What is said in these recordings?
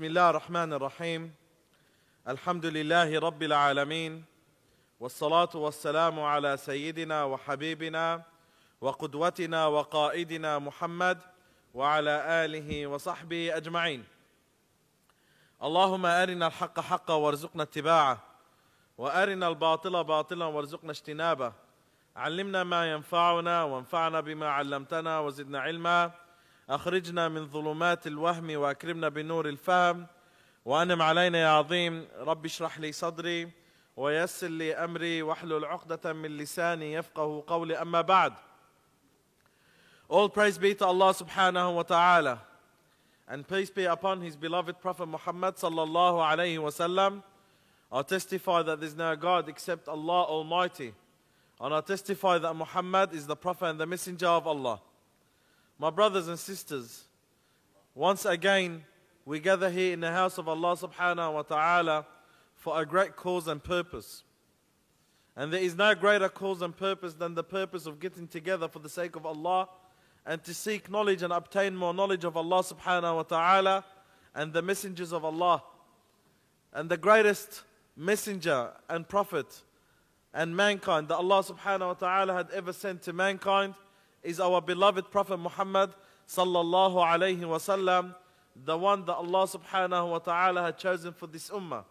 بسم الله الرحمن الرحيم الحمد لله رب العالمين والصلاه والسلام على سيدنا وحبيبنا وقدوتنا وقائدنا محمد وعلى اله وصحبه اجمعين اللهم ارنا الحق حقا وارزقنا اتباعه وارنا الباطل باطلا وارزقنا اجتنابه علمنا ما ينفعنا وانفعنا بما علمتنا وزدنا علما أخرجنا من ظلمات الوهم وأكرمنا بنور الفهم وأنم علينا يا عظيم رب اشرح لي صدري ويسر لي أمري واحلل عقدة من لساني يفقه قولي أما بعد All praise be to Allah subhanahu wa ta'ala and peace be upon his beloved Prophet Muhammad sallallahu alayhi sallam I testify that there is no God except Allah Almighty. And I testify that Muhammad is the Prophet and the Messenger of Allah. My brothers and sisters, once again, we gather here in the house of Allah subhanahu wa ta'ala for a great cause and purpose. And there is no greater cause and purpose than the purpose of getting together for the sake of Allah and to seek knowledge and obtain more knowledge of Allah subhanahu wa ta'ala and the messengers of Allah. And the greatest messenger and prophet and mankind that Allah subhanahu wa ta'ala had ever sent to mankind is our beloved Prophet Muhammad sallallahu alayhi wasallam, the one that Allah subhanahu wa ta'ala had chosen for this ummah.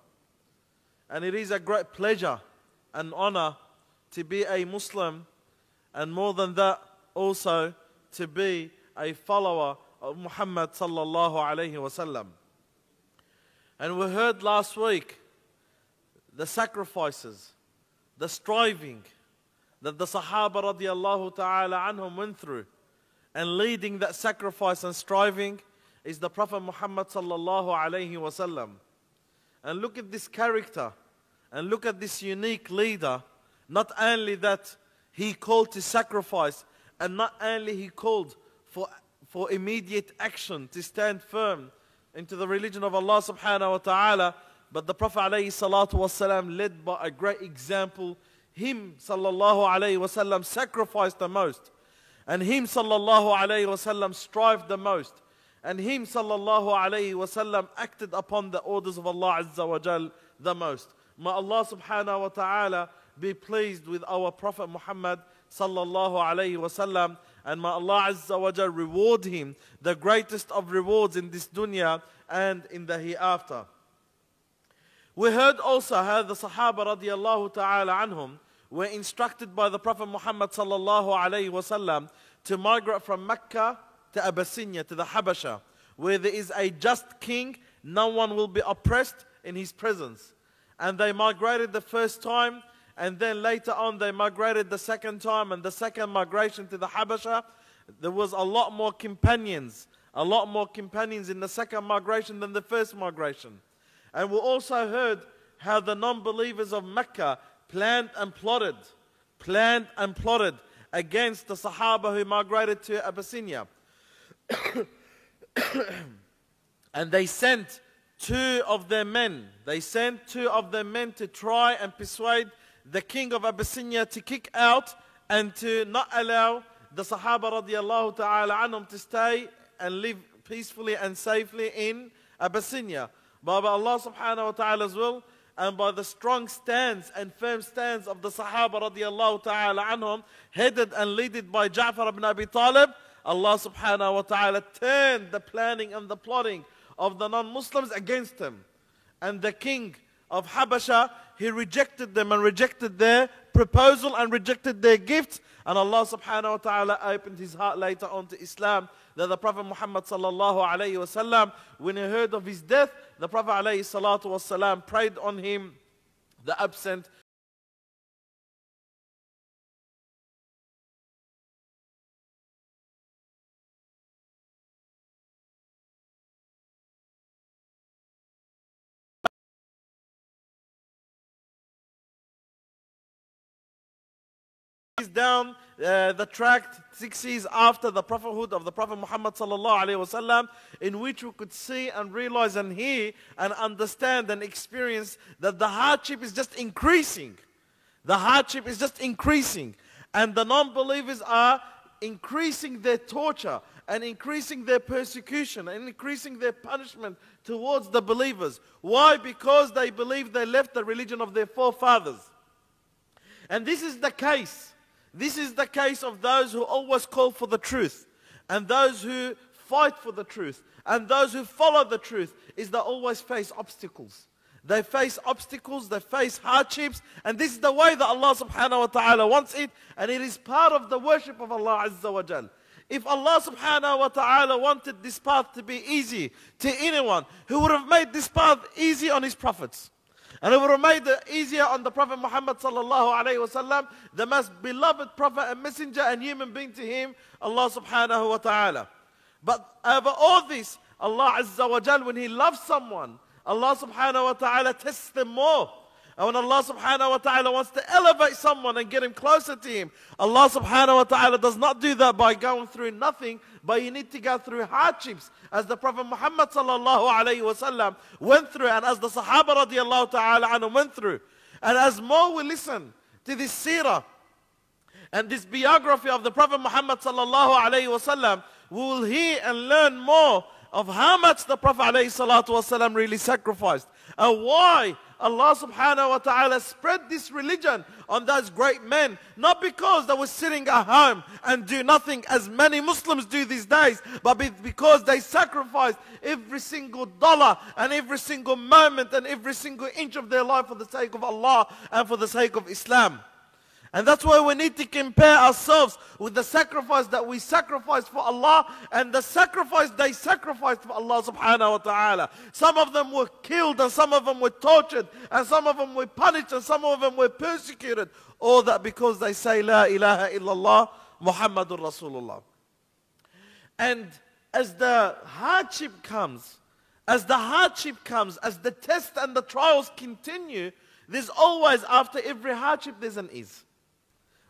And it is a great pleasure and honor to be a Muslim and more than that also to be a follower of Muhammad sallallahu alayhi wasallam. And we heard last week the sacrifices, the striving, that the Sahaba radiallahu ta'ala anhum went through and leading that sacrifice and striving is the Prophet Muhammad sallallahu alayhi wasallam. And look at this character and look at this unique leader. Not only that he called to sacrifice and not only he called for, for immediate action to stand firm into the religion of Allah subhanahu wa ta'ala, but the Prophet alayhi salatu wasallam led by a great example him sallallahu alayhi wasallam sacrificed the most and him sallallahu alayhi wasallam strived the most and him sallallahu alayhi wasallam acted upon the orders of Allah azza wa jal the most may Allah subhanahu wa ta'ala be pleased with our prophet Muhammad sallallahu alayhi wasallam and may Allah azza wa jal reward him the greatest of rewards in this dunya and in the hereafter we heard also how the sahaba radiyallahu ta'ala anhum were instructed by the Prophet Muhammad sallallahu alaihi wasallam to migrate from Mecca to Abyssinia, to the Habasha, where there is a just king, no one will be oppressed in his presence. And they migrated the first time, and then later on they migrated the second time, and the second migration to the Habasha, there was a lot more companions, a lot more companions in the second migration than the first migration. And we also heard how the non-believers of Mecca, planned and plotted, planned and plotted against the Sahaba who migrated to Abyssinia. and they sent two of their men, they sent two of their men to try and persuade the king of Abyssinia to kick out and to not allow the Sahaba radiallahu ta'ala anhum to stay and live peacefully and safely in Abyssinia. But Allah subhanahu wa ta'ala's will, and by the strong stance and firm stance of the Sahaba radiallahu ta'ala anhum, headed and leaded by Ja'far ibn Abi Talib, Allah subhanahu wa ta'ala turned the planning and the plotting of the non-Muslims against him. And the king of Habasha, he rejected them and rejected their proposal and rejected their gifts and Allah subhanahu wa ta'ala opened his heart later on to Islam. That the Prophet Muhammad sallallahu alayhi wasallam, when he heard of his death, the Prophet alayhi salatu wasallam prayed on him the absent down uh, the track, six years after the prophethood of the Prophet Muhammad sallallahu in which we could see and realize and hear and understand and experience that the hardship is just increasing. The hardship is just increasing, and the non-believers are increasing their torture and increasing their persecution and increasing their punishment towards the believers. Why? Because they believe they left the religion of their forefathers. And this is the case. This is the case of those who always call for the truth and those who fight for the truth and those who follow the truth is they always face obstacles. They face obstacles, they face hardships, and this is the way that Allah subhanahu wa ta'ala wants it, and it is part of the worship of Allah Azza wa Jal. If Allah subhanahu wa ta'ala wanted this path to be easy to anyone, He would have made this path easy on His prophets. And it would have made it easier on the Prophet Muhammad sallallahu alayhi wasallam, the most beloved prophet and messenger and human being to him, Allah subhanahu wa ta'ala. But over all this, Allah azza wa jal, when he loves someone, Allah subhanahu wa ta'ala tests them more. And when Allah subhanahu wa ta'ala wants to elevate someone and get him closer to him, Allah subhanahu wa ta'ala does not do that by going through nothing, but you need to go through hardships as the Prophet Muhammad sallallahu alayhi wa went through and as the Sahaba radiallahu ta'ala anhu went through. And as more we listen to this seerah and this biography of the Prophet Muhammad sallallahu alayhi wa we will hear and learn more of how much the Prophet ﷺ really sacrificed, and why Allah subhanahu wa ta'ala spread this religion on those great men. Not because they were sitting at home and do nothing as many Muslims do these days, but because they sacrificed every single dollar and every single moment and every single inch of their life for the sake of Allah and for the sake of Islam. And that's why we need to compare ourselves with the sacrifice that we sacrificed for Allah and the sacrifice they sacrificed for Allah subhanahu wa ta'ala. Some of them were killed and some of them were tortured and some of them were punished and some of them were persecuted. All that because they say La ilaha illallah Muhammadur Rasulullah. And as the hardship comes, as the hardship comes, as the tests and the trials continue, there's always after every hardship there's an ease.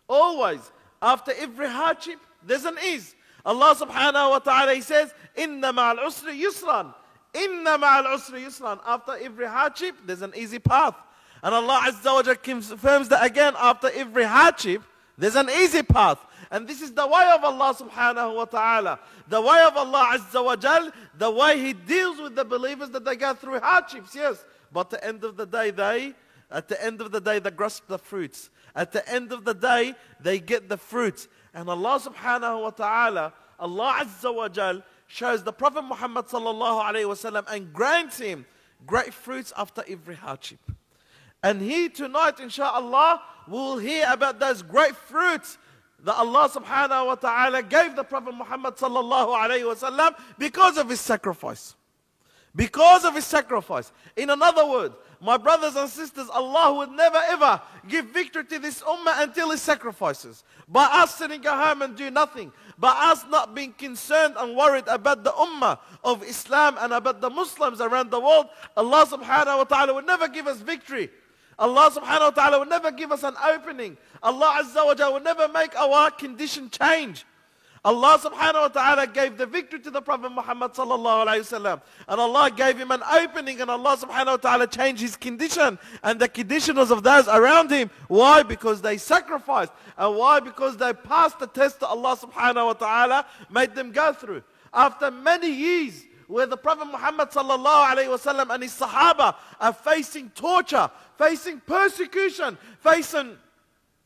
Always. After every hardship, there's an ease. Allah subhanahu wa ta'ala, He says, Inna ma'al usri yusran. Inna ma'al usri yusran. After every hardship, there's an easy path. And Allah Azza wa Jalla confirms that again, after every hardship, there's an easy path. And this is the way of Allah subhanahu wa ta'ala. The way of Allah azza wa Jalla, The way He deals with the believers that they go through hardships, yes. But at the end of the day, they, at the end of the day, they grasp the fruits. At the end of the day, they get the fruits. And Allah subhanahu wa ta'ala, Allah Azza wa Jal, shows the Prophet Muhammad sallallahu alayhi wasallam and grants him great fruits after every hardship. And he tonight, inshallah, will hear about those great fruits that Allah subhanahu wa ta'ala gave the Prophet Muhammad sallallahu alayhi wasallam because of his sacrifice. Because of his sacrifice. In another word, my brothers and sisters, Allah would never ever give victory to this ummah until He sacrifices. By us sitting at home and do nothing, by us not being concerned and worried about the ummah of Islam and about the Muslims around the world, Allah subhanahu wa ta'ala would never give us victory. Allah subhanahu wa ta'ala will never give us an opening. Allah azza wa jalla will never make our condition change. Allah subhanahu wa ta'ala gave the victory to the Prophet Muhammad sallallahu alayhi wasallam. And Allah gave him an opening and Allah subhanahu wa ta'ala changed his condition and the conditioners of those around him. Why? Because they sacrificed. And why? Because they passed the test that Allah subhanahu wa ta'ala made them go through. After many years, where the Prophet Muhammad sallallahu alaihi wasallam and his Sahaba are facing torture, facing persecution, facing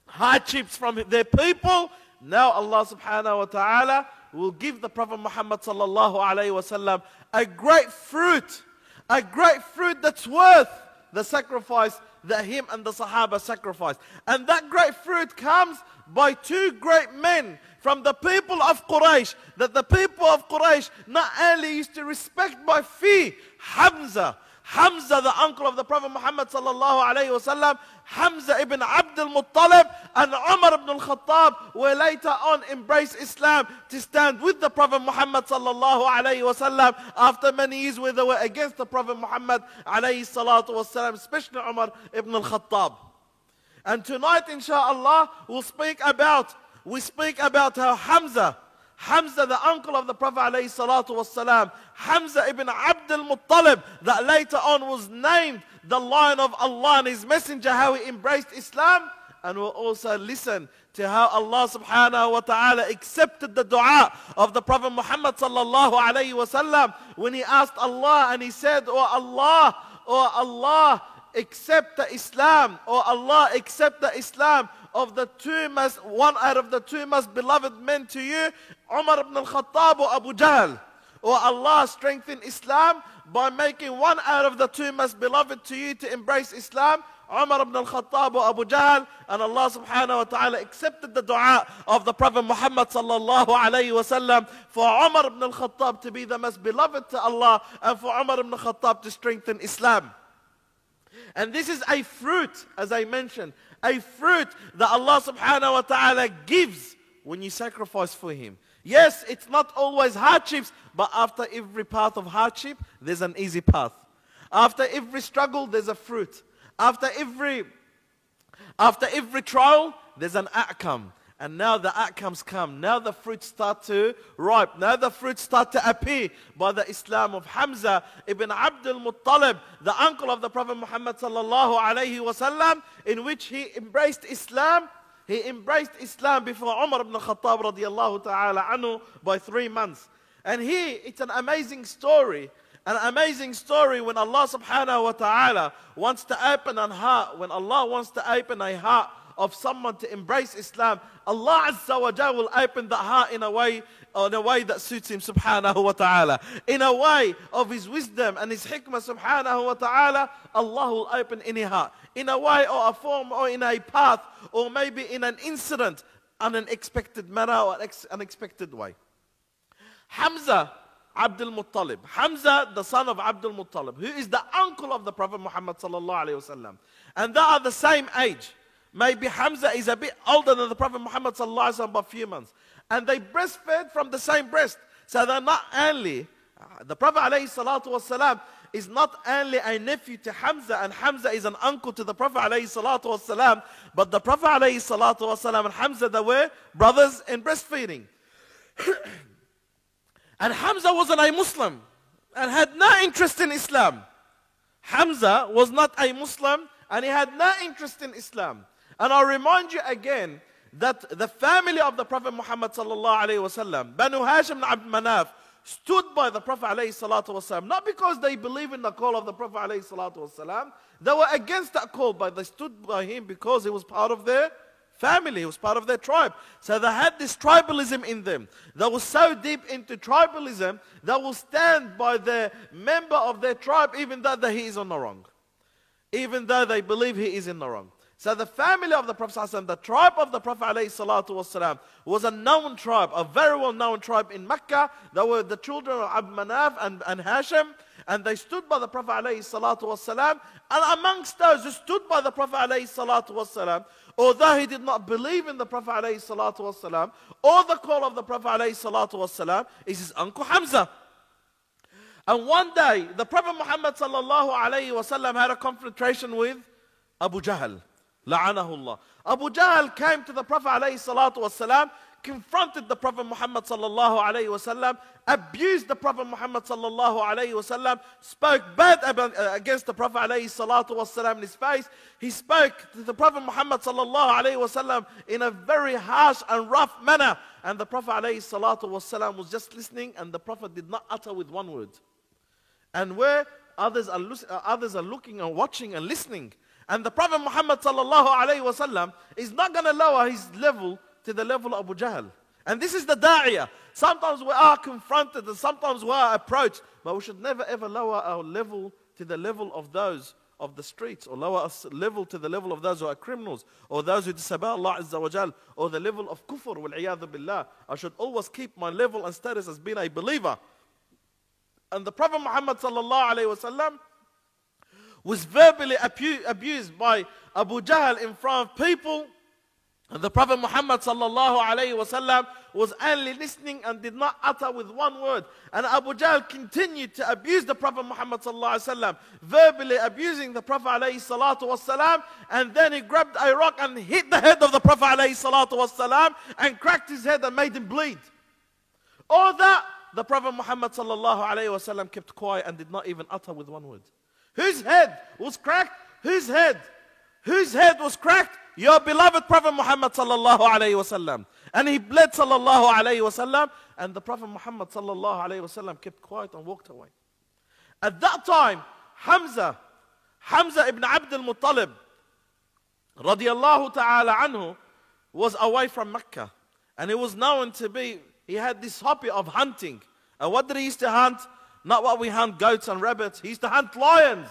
hardships from their people, now Allah subhanahu wa ta'ala will give the Prophet Muhammad sallallahu alayhi wasallam a great fruit, a great fruit that's worth the sacrifice that him and the Sahaba sacrificed. And that great fruit comes by two great men from the people of Quraysh, that the people of Quraysh not only used to respect by fear, Hamza Hamza, the uncle of the Prophet Muhammad sallallahu alayhi wasallam, Hamza ibn Abdul Muttalib, and Umar ibn al-Khattab were later on embraced Islam to stand with the Prophet Muhammad sallallahu alayhi wasallam after many years where they were against the Prophet Muhammad alayhi salatu wasallam, especially Umar ibn al-Khattab. And tonight, inshallah, we'll speak about, we speak about how Hamza, Hamza, the uncle of the Prophet والسلام, Hamza ibn Abdul Muttalib, that later on was named the Lion of Allah and His Messenger, how he embraced Islam. And we'll also listen to how Allah subhanahu wa ta'ala accepted the dua of the Prophet Muhammad sallallahu alayhi when he asked Allah and he said, Oh Allah, oh Allah, accept the Islam, oh Allah, accept the Islam of the two most, one out of the two most beloved men to you, Umar ibn al-Khattab or Abu Jahl. Or Allah strengthen Islam by making one out of the two most beloved to you to embrace Islam, Umar ibn al-Khattab or Abu Jahl. And Allah subhanahu wa ta'ala accepted the dua of the Prophet Muhammad sallallahu alayhi wa sallam for Umar ibn al-Khattab to be the most beloved to Allah and for Umar ibn al-Khattab to strengthen Islam. And this is a fruit, as I mentioned, a fruit that Allah subhanahu wa ta'ala gives when you sacrifice for Him. Yes, it's not always hardships, but after every path of hardship, there's an easy path. After every struggle, there's a fruit. After every, after every trial, there's an outcome. And now the outcomes come. Now the fruits start to ripe. Now the fruits start to appear by the Islam of Hamza ibn Abdul Muttalib, the uncle of the Prophet Muhammad sallallahu alayhi wasallam, in which he embraced Islam. He embraced Islam before Umar ibn Khattab radiallahu ta'ala anhu by three months. And he it's an amazing story. An amazing story when Allah subhanahu wa ta'ala wants to open a heart, when Allah wants to open a heart of someone to embrace Islam, Allah Azza wa Jalla will open the heart in a way, in a way that suits him subhanahu wa ta'ala. In a way of his wisdom and his hikmah subhanahu wa ta'ala, Allah will open any heart. In a way or a form or in a path or maybe in an incident, an unexpected manner or an unexpected way. Hamza Abdul Muttalib. Hamza, the son of Abdul Muttalib, who is the uncle of the Prophet Muhammad sallallahu alayhi wasallam. And they are the same age. Maybe Hamza is a bit older than the Prophet Muhammad by a few months. And they breastfed from the same breast. So they're not only, uh, the Prophet والسلام, is not only a nephew to Hamza and Hamza is an uncle to the Prophet والسلام, but the Prophet والسلام, and Hamza, they were brothers in breastfeeding. and Hamza wasn't a Muslim and had no interest in Islam. Hamza was not a Muslim and he had no interest in Islam. And I'll remind you again that the family of the Prophet Muhammad sallallahu wasallam, Banu Hashim Abd Manaf, stood by the Prophet alayhi wasallam, not because they believe in the call of the Prophet alayhi wasallam, they were against that call, but they stood by him because he was part of their family, he was part of their tribe. So they had this tribalism in them. They were so deep into tribalism, they will stand by the member of their tribe even though he is on the wrong. Even though they believe he is in the wrong. So the family of the Prophet ﷺ, the tribe of the Prophet ﷺ was a known tribe, a very well known tribe in Mecca. They were the children of Abd Manaf and, and Hashim. And they stood by the Prophet ﷺ. And amongst those who stood by the Prophet ﷺ, although he did not believe in the Prophet ﷺ, or the call of the Prophet ﷺ, is his uncle Hamza. And one day, the Prophet Muhammad ﷺ had a confrontation with Abu Jahl. La'anahullah. Abu Jahl came to the Prophet alayhi confronted the Prophet Muhammad sallallahu alayhi wasallam, abused the Prophet Muhammad sallallahu alayhi wasallam, spoke bad uh, against the Prophet alayhi salatu wasallam in his face. He spoke to the Prophet Muhammad sallallahu alayhi wasallam in a very harsh and rough manner. And the Prophet alayhi salatu wasallam was just listening and the Prophet did not utter with one word. And where others are, uh, others are looking and watching and listening, and the Prophet Muhammad sallallahu wasallam is not going to lower his level to the level of Abu Jahl. And this is the da'iyah. Sometimes we are confronted and sometimes we are approached, but we should never ever lower our level to the level of those of the streets or lower us level to the level of those who are criminals or those who disobey Allah Azza wa Jal or the level of kufr wal billah. I should always keep my level and status as being a believer. And the Prophet Muhammad sallallahu alayhi wa sallam was verbally abu- abused by Abu Jahl in front of people. And the Prophet Muhammad sallallahu wasallam was only listening and did not utter with one word. And Abu Jahl continued to abuse the Prophet Muhammad sallallahu wasallam, verbally abusing the Prophet salatu wasallam. And then he grabbed a rock and hit the head of the Prophet salatu wasallam and cracked his head and made him bleed. All that the Prophet Muhammad sallallahu wasallam kept quiet and did not even utter with one word. Whose head was cracked? Whose head? Whose head was cracked? Your beloved Prophet Muhammad sallallahu alayhi wasallam. And he bled sallallahu alayhi wasallam. And the Prophet Muhammad sallallahu alayhi wasallam kept quiet and walked away. At that time, Hamza, Hamza ibn Abd al-Muttalib, radiallahu ta'ala anhu, was away from Mecca. And he was known to be, he had this hobby of hunting. And what did he used to hunt? Not what we hunt goats and rabbits. He used to hunt lions.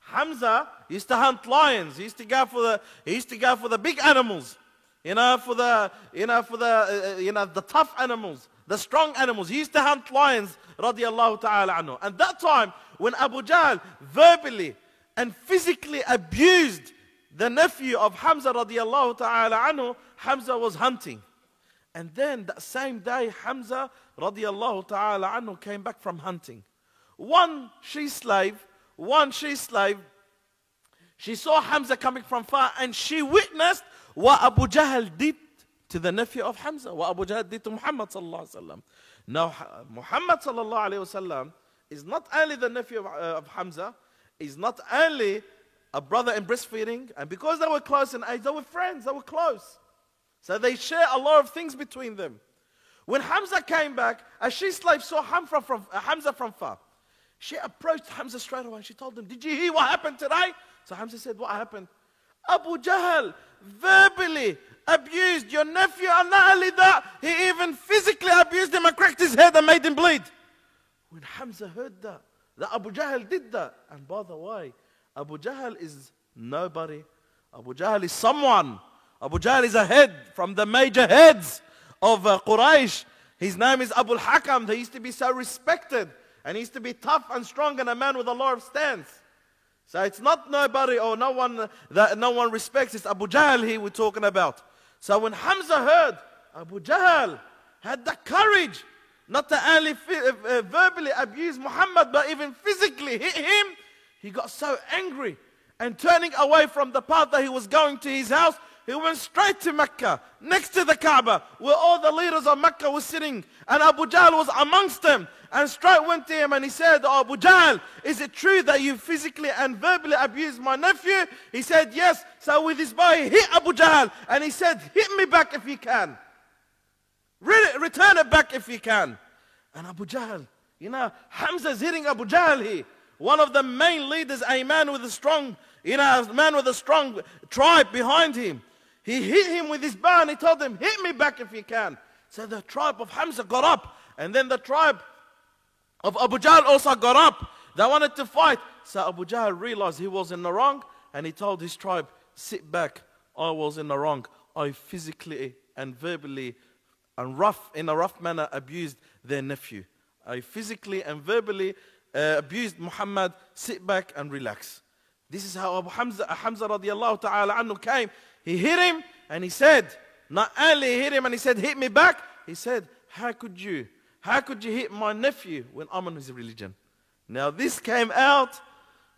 Hamza used to hunt lions. He used to go for the, he used to go for the big animals. You know, for the, you know, for the, uh, uh, you know, the tough animals, the strong animals. He used to hunt lions, radiallahu ta'ala anhu. And that time, when Abu Jahl verbally and physically abused the nephew of Hamza radiallahu ta'ala anhu, Hamza was hunting. And then that same day, Hamza radiallahu ta'ala anhu came back from hunting. One she slave, one she slave, she saw Hamza coming from far and she witnessed what Abu Jahl did to the nephew of Hamza, what Abu Jahl did to Muhammad sallallahu alayhi Now Muhammad sallallahu alayhi is not only the nephew of, uh, of Hamza, is not only a brother in breastfeeding, and because they were close in age, they were friends, they were close. So they share a lot of things between them. When Hamza came back, a she slave saw Hamza from, uh, Hamza from far. She approached Hamza straight away and she told him, Did you hear what happened today? So Hamza said, What happened? Abu Jahl verbally abused your nephew, and not only that, he even physically abused him and cracked his head and made him bleed. When Hamza heard that, that Abu Jahl did that, and by the way, Abu Jahl is nobody. Abu Jahl is someone. Abu Jahl is a head from the major heads of uh, Quraysh. His name is Abu al-Hakam. He used to be so respected. And he used to be tough and strong and a man with a lot of stance. So it's not nobody or no one that no one respects. It's Abu Jahl here we're talking about. So when Hamza heard Abu Jahl had the courage not to only uh, uh, verbally abuse Muhammad but even physically hit him, he got so angry and turning away from the path that he was going to his house, he went straight to Mecca, next to the Kaaba, where all the leaders of Mecca were sitting. And Abu Jahl was amongst them. And straight went to him and he said, oh, Abu Jahl, is it true that you physically and verbally abused my nephew? He said, yes. So with his bow, he hit Abu Jahl. And he said, hit me back if you can. Re- return it back if you can. And Abu Jahl, you know, Hamza's hitting Abu Jahl here. One of the main leaders, a man with a strong, you know, a man with a strong tribe behind him. He hit him with his bow and he told him, hit me back if you can. So the tribe of Hamza got up. And then the tribe of Abu Jahl also got up. They wanted to fight. So Abu Jahl realized he was in the wrong and he told his tribe, sit back. I was in the wrong. I physically and verbally and rough, in a rough manner abused their nephew. I physically and verbally uh, abused Muhammad. Sit back and relax. This is how Abu Hamza, Hamza radiallahu ta'ala anhu came he hit him and he said, not only hit him and he said, hit me back, he said, how could you? How could you hit my nephew when I'm on his religion? Now this came out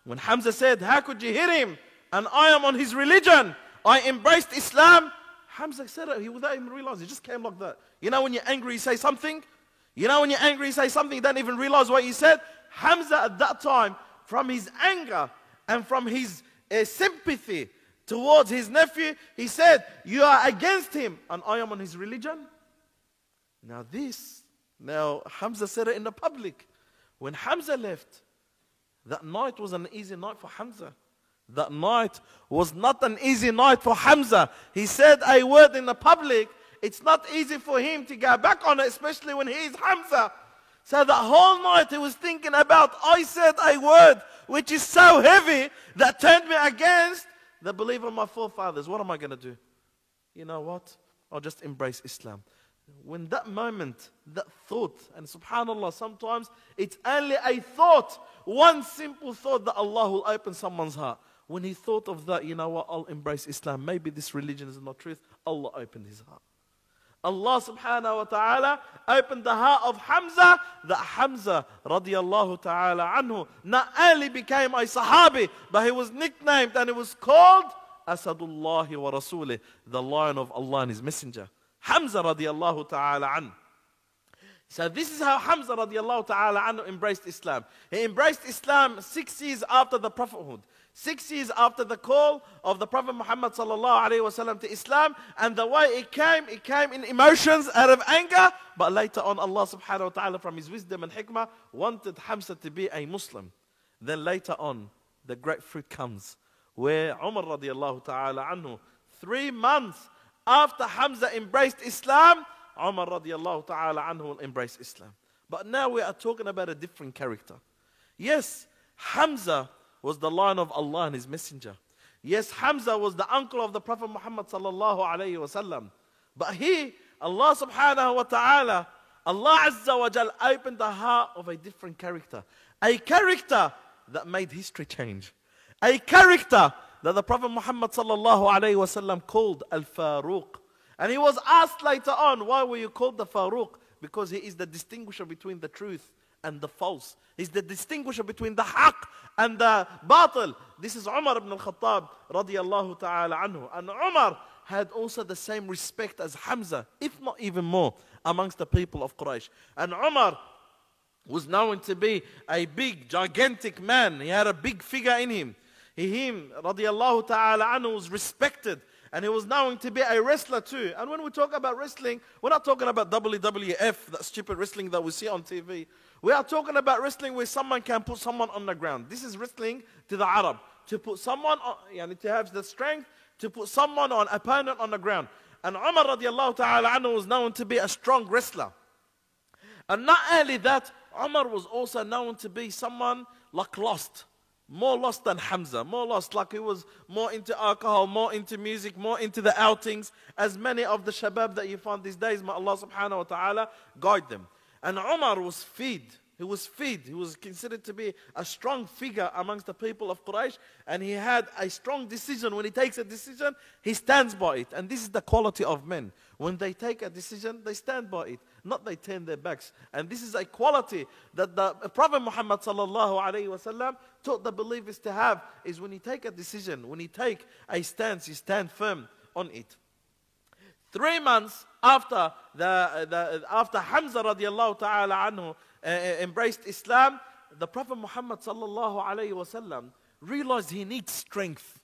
when Hamza said, how could you hit him? And I am on his religion. I embraced Islam. Hamza said it he, without even realizing. It just came like that. You know when you're angry, you say something. You know when you're angry, you say something, you don't even realize what you said. Hamza at that time, from his anger and from his uh, sympathy towards his nephew, he said, You are against him, and I am on his religion. Now, this, now Hamza said it in the public. When Hamza left, that night was an easy night for Hamza. That night was not an easy night for Hamza. He said a word in the public. It's not easy for him to go back on it, especially when he is Hamza. So the whole night he was thinking about, I said a word which is so heavy that turned me against they believe on my forefathers. What am I going to do? You know what? I'll just embrace Islam. When that moment, that thought, and subhanAllah, sometimes it's only a thought, one simple thought that Allah will open someone's heart. When he thought of that, you know what? I'll embrace Islam. Maybe this religion is not truth. Allah opened his heart. Allah subhanahu wa ta'ala opened the heart of Hamza, that Hamza radiallahu ta'ala anhu not only became a Sahabi, but he was nicknamed and he was called Asadullahi wa Rasulih, the lion of Allah and his messenger. Hamza radiallahu ta'ala anhu. So this is how Hamza radiallahu ta'ala anhu embraced Islam. He embraced Islam six years after the prophethood. Six years after the call of the Prophet Muhammad sallallahu alayhi wasallam to Islam. And the way it came, it came in emotions out of anger. But later on Allah subhanahu wa ta'ala from his wisdom and hikmah wanted Hamza to be a Muslim. Then later on the great fruit comes where Umar radiallahu ta'ala anhu, three months after Hamza embraced Islam, Umar radiallahu ta'ala anhu embraced embrace Islam. But now we are talking about a different character. Yes, Hamza was the line of Allah and his messenger. Yes, Hamza was the uncle of the Prophet Muhammad sallallahu alayhi wasallam. But he, Allah subhanahu wa ta'ala, Allah azza wa jal opened the heart of a different character. A character that made history change. A character that the Prophet Muhammad sallallahu alayhi wasallam called Al-Faruq. And he was asked later on, why were you called the Farooq? Because he is the distinguisher between the truth and the false. He's the distinguisher between the haqq and the batil. This is Umar ibn al-Khattab radiallahu ta'ala anhu. And Umar had also the same respect as Hamza, if not even more, amongst the people of Quraysh. And Umar was known to be a big, gigantic man. He had a big figure in him. He, him, radiallahu ta'ala anhu, was respected and he was known to be a wrestler too. And when we talk about wrestling, we're not talking about WWF, that stupid wrestling that we see on TV. We are talking about wrestling where someone can put someone on the ground. This is wrestling to the Arab, to put someone, on, yani to have the strength to put someone on opponent on the ground. And Umar radiallahu ta'ala anhu was known to be a strong wrestler. And not only that, Umar was also known to be someone like lost more lost than Hamza, more lost, like he was more into alcohol, more into music, more into the outings, as many of the shabab that you find these days, may Allah subhanahu wa ta'ala guide them. And Umar was feed he was feed. He was considered to be a strong figure amongst the people of Quraysh. And he had a strong decision. When he takes a decision, he stands by it. And this is the quality of men. When they take a decision, they stand by it. Not they turn their backs. And this is a quality that the Prophet Muhammad sallallahu wasallam taught the believers to have. Is when you take a decision, when you take a stance, you stand firm on it. Three months after, the, the after Hamza radiallahu ta'ala anhu uh, uh, embraced Islam, the Prophet Muhammad sallallahu alayhi wasallam realized he needs strength.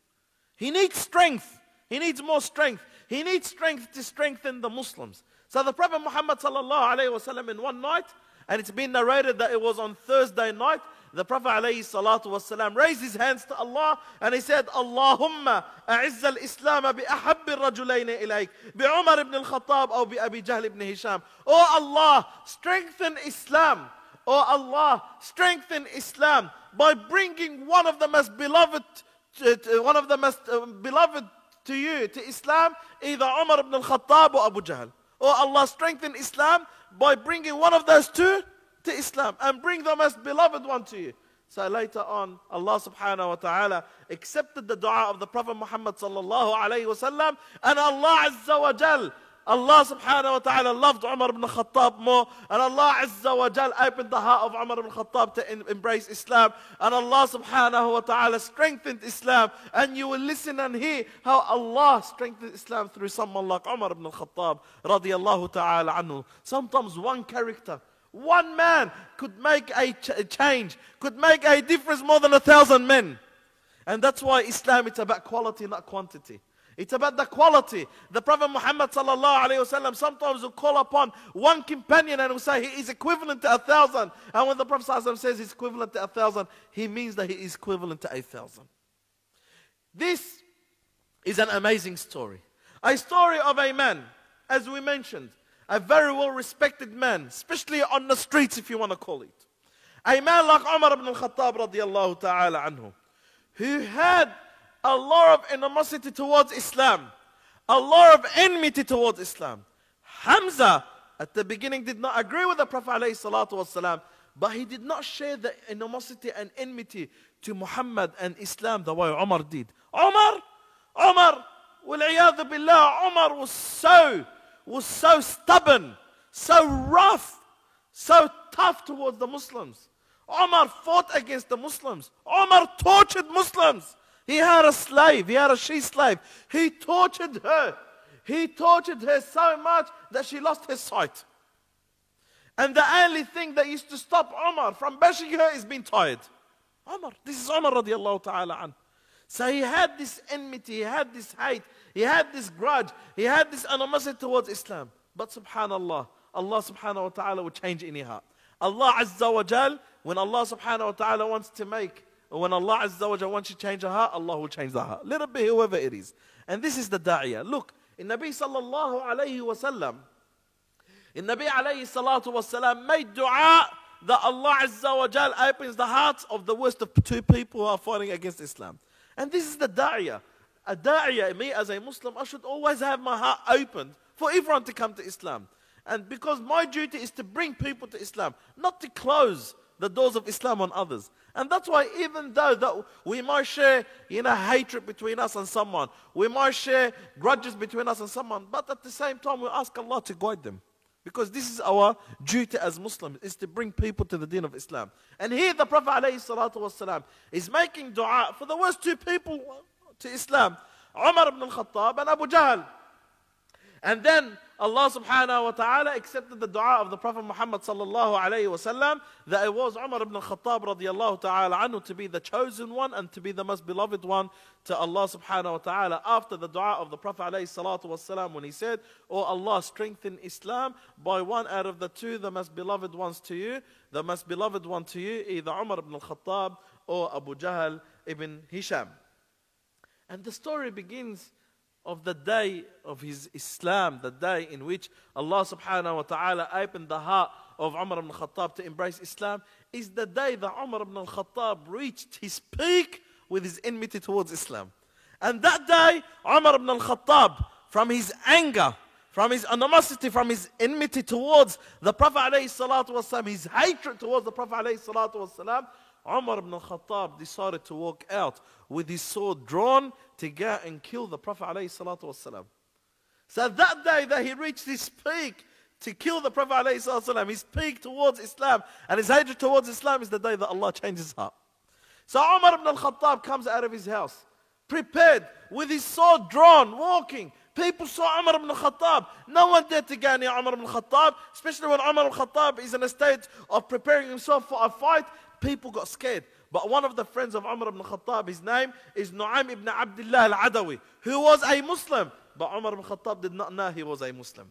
He needs strength. He needs more strength. He needs strength to strengthen the Muslims. So the Prophet Muhammad sallallahu alayhi wasallam in one night, and it's been narrated that it was on Thursday night, the Prophet والسلام, raised his hands to Allah and he said, Allahumma أعز الإسلام bi Umar إليك al-Khattab الخطاب bi Abu جهل بن Hisham." Oh Allah, strengthen Islam. Oh Allah, strengthen Islam by bringing one of the most beloved, to, one of the most uh, beloved to you, to Islam, either Umar ibn al-Khattab or Abu Jahl. O oh Allah strengthen Islam by bringing one of those two to Islam and bring them as beloved one to you. So later on, Allah subhanahu wa ta'ala accepted the dua of the Prophet Muhammad sallallahu alayhi wasallam and Allah azza wa jal, Allah subhanahu wa ta'ala loved Umar ibn Khattab more and Allah azza wa jal opened the heart of Umar ibn Khattab to in, embrace Islam and Allah subhanahu wa ta'ala strengthened Islam and you will listen and hear how Allah strengthened Islam through someone like Umar ibn Khattab radiyallahu ta'ala anhu. Sometimes one character one man could make a, ch- a change, could make a difference more than a thousand men. And that's why Islam, it's about quality, not quantity. It's about the quality. The Prophet Muhammad sallallahu wasallam sometimes will call upon one companion and will say he is equivalent to a thousand. And when the Prophet says he's equivalent to a thousand, he means that he is equivalent to a thousand. This is an amazing story. A story of a man, as we mentioned, a very well respected man, especially on the streets, if you want to call it. A man like Umar ibn al-Khattab radiallahu ta'ala anhu, who had a lot of animosity towards Islam, a lot of enmity towards Islam. Hamza, at the beginning, did not agree with the Prophet alayhi but he did not share the animosity and enmity to Muhammad and Islam the way Umar did. Umar, Umar, wal billah, Umar was so was so stubborn, so rough, so tough towards the Muslims. Omar fought against the Muslims. Omar tortured Muslims. He had a slave. He had a she slave. He tortured her. He tortured her so much that she lost her sight. And the only thing that used to stop Omar from bashing her is being tired. Omar, this is Omar radiallahu ta'ala anhu. So he had this enmity, he had this hate, he had this grudge, he had this animosity towards Islam. But subhanAllah, Allah subhanahu wa ta'ala will change any heart. Allah azza wa jal, when Allah subhanahu wa ta'ala wants to make, or when Allah azza wa jal wants to change a heart, Allah will change the heart. Let it be whoever it is. And this is the da'iyah. Look, in Nabi sallallahu alayhi wa sallam, in Nabi alayhi salatu wa sallam made dua that Allah azza wa jal opens the hearts of the worst of two people who are fighting against Islam. And this is the da'iyah. A da'iyah, me as a Muslim, I should always have my heart opened for everyone to come to Islam. And because my duty is to bring people to Islam, not to close the doors of Islam on others. And that's why even though that we might share you know, hatred between us and someone, we might share grudges between us and someone, but at the same time we ask Allah to guide them. Because this is our duty as Muslims, is to bring people to the deen of Islam. And here the Prophet والسلام, is making dua for the worst two people to Islam, Umar ibn al-Khattab and Abu Jahl. And then Allah subhanahu wa ta'ala accepted the dua of the Prophet Muhammad sallallahu alayhi wasallam that it was Umar ibn Khattab radiallahu ta'ala anhu to be the chosen one and to be the most beloved one to Allah subhanahu wa ta'ala after the dua of the Prophet alayhi salatu wasallam when he said, "O oh Allah, strengthen Islam by one out of the two, the most beloved ones to you, the most beloved one to you, either Umar ibn Khattab or Abu Jahl ibn Hisham. And the story begins of the day of his Islam, the day in which Allah subhanahu wa ta'ala opened the heart of Umar ibn Khattab to embrace Islam, is the day that Umar ibn Khattab reached his peak with his enmity towards Islam. And that day, Umar ibn Khattab, from his anger, from his animosity, from his enmity towards the Prophet والسلام, his hatred towards the Prophet والسلام, Umar ibn Khattab decided to walk out with his sword drawn to go and kill the Prophet ﷺ. So that day that he reached his peak to kill the Prophet ﷺ, his peak towards Islam and his hatred towards Islam is the day that Allah changes up. So Umar ibn al-Khattab comes out of his house, prepared, with his sword drawn, walking. People saw Umar ibn al-Khattab. No one dared to go near Umar ibn al-Khattab, especially when Umar ibn al-Khattab is in a state of preparing himself for a fight. People got scared. But one of the friends of Umar ibn Khattab, his name is Nu'aym ibn Abdullah al-Adawi. He was a Muslim, but Umar ibn Khattab did not know he was a Muslim.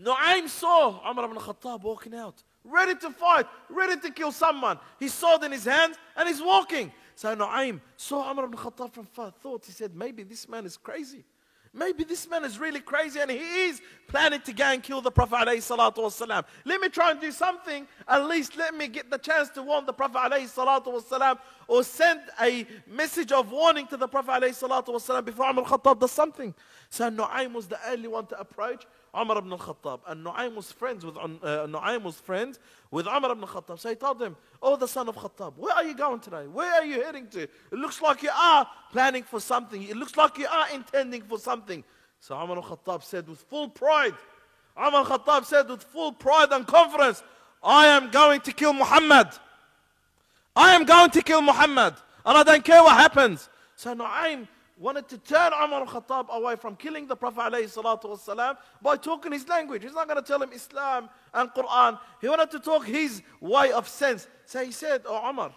Nu'aym saw Umar ibn Khattab walking out, ready to fight, ready to kill someone. He saw it in his hand and he's walking. So Nu'aym saw Umar ibn Khattab from far, thought, he said, maybe this man is crazy. Maybe this man is really crazy and he is planning to go and kill the Prophet ﷺ. Let me try and do something. At least let me get the chance to warn the Prophet ﷺ or send a message of warning to the Prophet ﷺ before Amr al-Khattab does something. So Nu'aym was the only one to approach Umar ibn al-Khattab. And Nu'aym was friends with, uh, was friends with Umar ibn al-Khattab. So he told him, Oh, the son of Khattab, where are you going today? Where are you heading to? It looks like you are planning for something. It looks like you are intending for something. So Umar al-Khattab said with full pride, Umar al-Khattab said with full pride and confidence, I am going to kill Muhammad. I am going to kill Muhammad. And I don't care what happens. So Nu'aym wanted to turn Umar al-Khattab away from killing the Prophet by talking his language. He's not going to tell him Islam and Quran. He wanted to talk his way of sense. So he said, Oh Umar,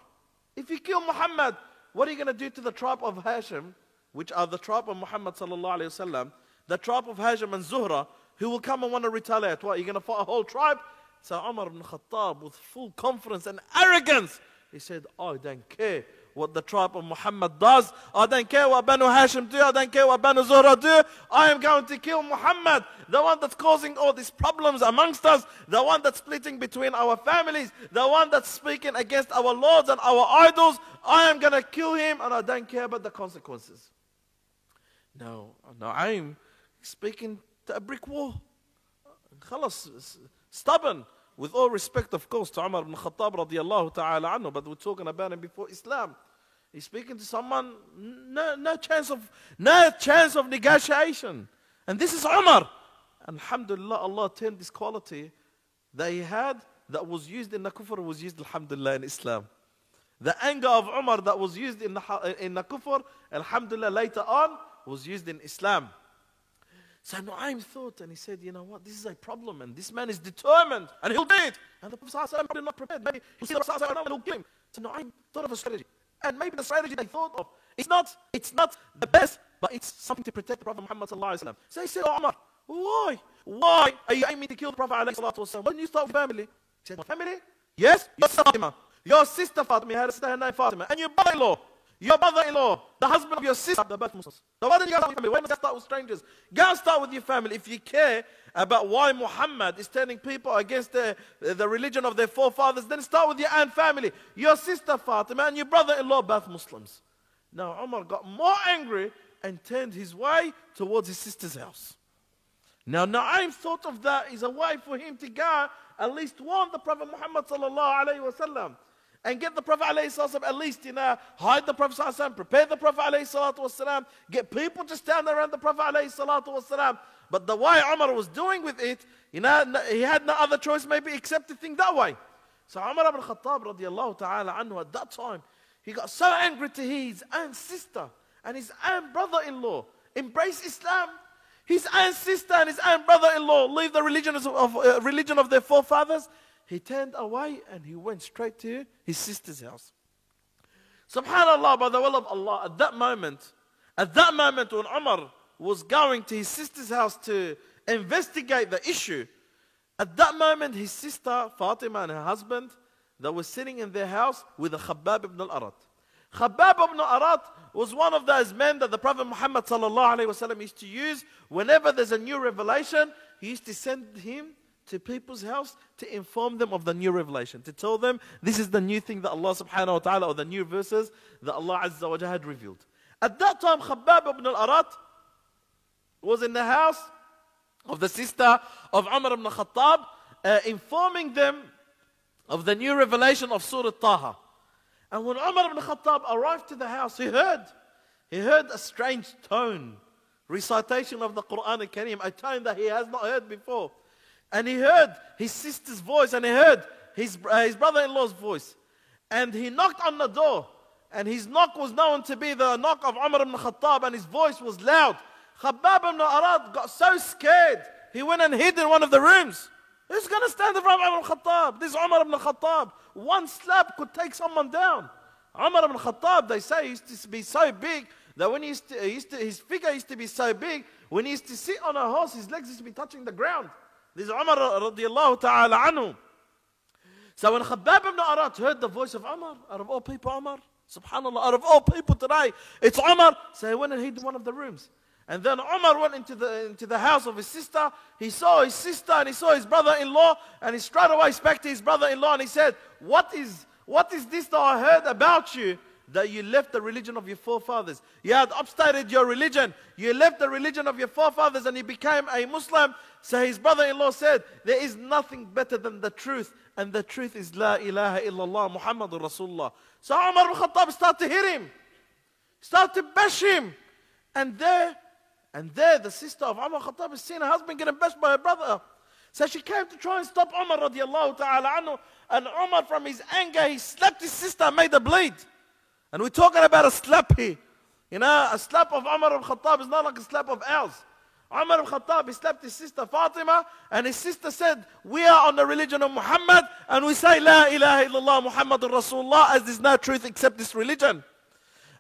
if you kill Muhammad, what are you going to do to the tribe of Hashim, which are the tribe of Muhammad وسلم, the tribe of Hashim and Zuhra, who will come and want to retaliate? What, you're going to fight a whole tribe? So Umar ibn Khattab, with full confidence and arrogance, he said, I don't care what the tribe of Muhammad does. I don't care what Banu Hashim do. I don't care what Banu Zuhra do. I am going to kill Muhammad, the one that's causing all these problems amongst us, the one that's splitting between our families, the one that's speaking against our lords and our idols. I am going to kill him and I don't care about the consequences. No, no, I'm speaking to a brick wall. خلاص stubborn with all respect, of course, to Umar ibn Khattab radiallahu ta'ala anhu, but we're talking about him before Islam. He's speaking to someone, no, no chance of no chance of negotiation. And this is Umar. Alhamdulillah, Allah turned this quality that he had that was used in the kufr was used, alhamdulillah, in Islam. The anger of Umar that was used in the, in the kufr, alhamdulillah, later on was used in Islam. So I'm thought and he said, you know what, this is a problem and this man is determined and he'll do it. And the Prophet am probably not prepared. Maybe he'll see the Prophet ﷺ and he'll kill him. So no, I thought of a strategy. And maybe the strategy they thought of, it's not, it's not the best, but it's something to protect the Prophet Muhammad So he said, oh, Umar, why? Why are you aiming to kill the Prophet ﷺ? Why do not you start with family? He said, my family? Yes, your sister Fatima. Your sister Fatima, had a sister, her Fatima. And your brother-in-law, your mother-in-law, the husband of your sister, the birth Muslims. So why did you guys start with family? Why must you start with strangers? Guys, start with your family. If you care about why Muhammad is turning people against the, the religion of their forefathers, then start with your own family, your sister Fatima, and your brother-in-law, both Muslims. Now, Umar got more angry and turned his way towards his sister's house. Now, Na'im thought of that as a way for him to go at least warn the Prophet Muhammad sallallahu alayhi wa and get the Prophet ﷺ at least, you know, hide the Prophet ﷺ, prepare the Prophet ﷺ, get people to stand around the Prophet ﷺ. But the way Umar was doing with it, you know, he had no other choice maybe except to think that way. So Umar ibn Khattab radiallahu ta'ala anhu at that time, he got so angry to his own sister and his own brother-in-law embrace Islam. His own sister and his own brother-in-law leave the religion of, of uh, religion of their forefathers he turned away and he went straight to his sister's house. Subhanallah, by the will of Allah, at that moment, at that moment when Umar was going to his sister's house to investigate the issue, at that moment his sister Fatima and her husband, they were sitting in their house with a Khabbab ibn al-Arat. Khabbab ibn al-Arat was one of those men that the Prophet Muhammad sallallahu alayhi wasallam used to use whenever there's a new revelation, he used to send him to people's house to inform them of the new revelation, to tell them this is the new thing that Allah subhanahu wa ta'ala or the new verses that Allah Azza wa had revealed. At that time, Khabbab ibn al-Arat was in the house of the sister of Umar ibn Khattab, uh, informing them of the new revelation of Surah Taha. And when Umar ibn Khattab arrived to the house, he heard, he heard a strange tone, recitation of the Quran Al Kareem, a tone that he has not heard before. And he heard his sister's voice and he heard his, uh, his brother-in-law's voice. And he knocked on the door. And his knock was known to be the knock of Umar ibn Khattab and his voice was loud. Khabbab ibn Arad got so scared, he went and hid in one of the rooms. Who's going to stand in front of Umar ibn Khattab? This Umar ibn Khattab. One slap could take someone down. Umar ibn Khattab, they say, used to be so big that when he used to, he used to, his figure used to be so big, when he used to sit on a horse, his legs used to be touching the ground. This is Umar radiallahu ta'ala anhu. So when Khabbab ibn Arat heard the voice of Umar, out of all people, Umar, subhanAllah, out of all people today, it's Umar. So he went and hid in one of the rooms. And then Umar went into the, into the house of his sister. He saw his sister and he saw his brother-in-law. And he straight away spoke to his brother-in-law and he said, what is, what is this that I heard about you? that you left the religion of your forefathers. You had upstarted your religion. You left the religion of your forefathers and you became a Muslim. So his brother-in-law said, there is nothing better than the truth. And the truth is La ilaha illallah Muhammadur Rasulullah. So Umar al-Khattab started to hit him. Started to bash him. And there, and there the sister of Umar khattab is her husband getting bashed by her brother. So she came to try and stop Umar radiallahu ta'ala anhu. And Umar from his anger, he slapped his sister and made a bleed. And we're talking about a slap here. You know, a slap of Umar al Khattab is not like a slap of ours. Umar al Khattab, he slapped his sister Fatima, and his sister said, we are on the religion of Muhammad, and we say, La ilaha illallah Muhammadur Rasulullah, as there's no truth except this religion.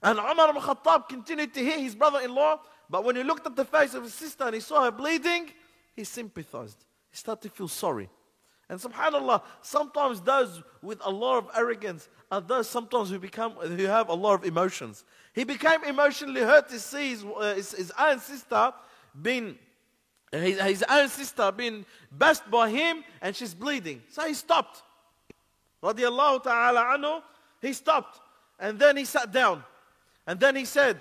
And Umar al Khattab continued to hear his brother-in-law, but when he looked at the face of his sister and he saw her bleeding, he sympathized. He started to feel sorry. And subhanAllah, sometimes those with a lot of arrogance are those sometimes who become who have a lot of emotions. He became emotionally hurt to see his, uh, his, his, own sister being his, his own sister being bashed by him and she's bleeding. So he stopped. Radiallahu ta'ala anhu, he stopped. And then he sat down. And then he said,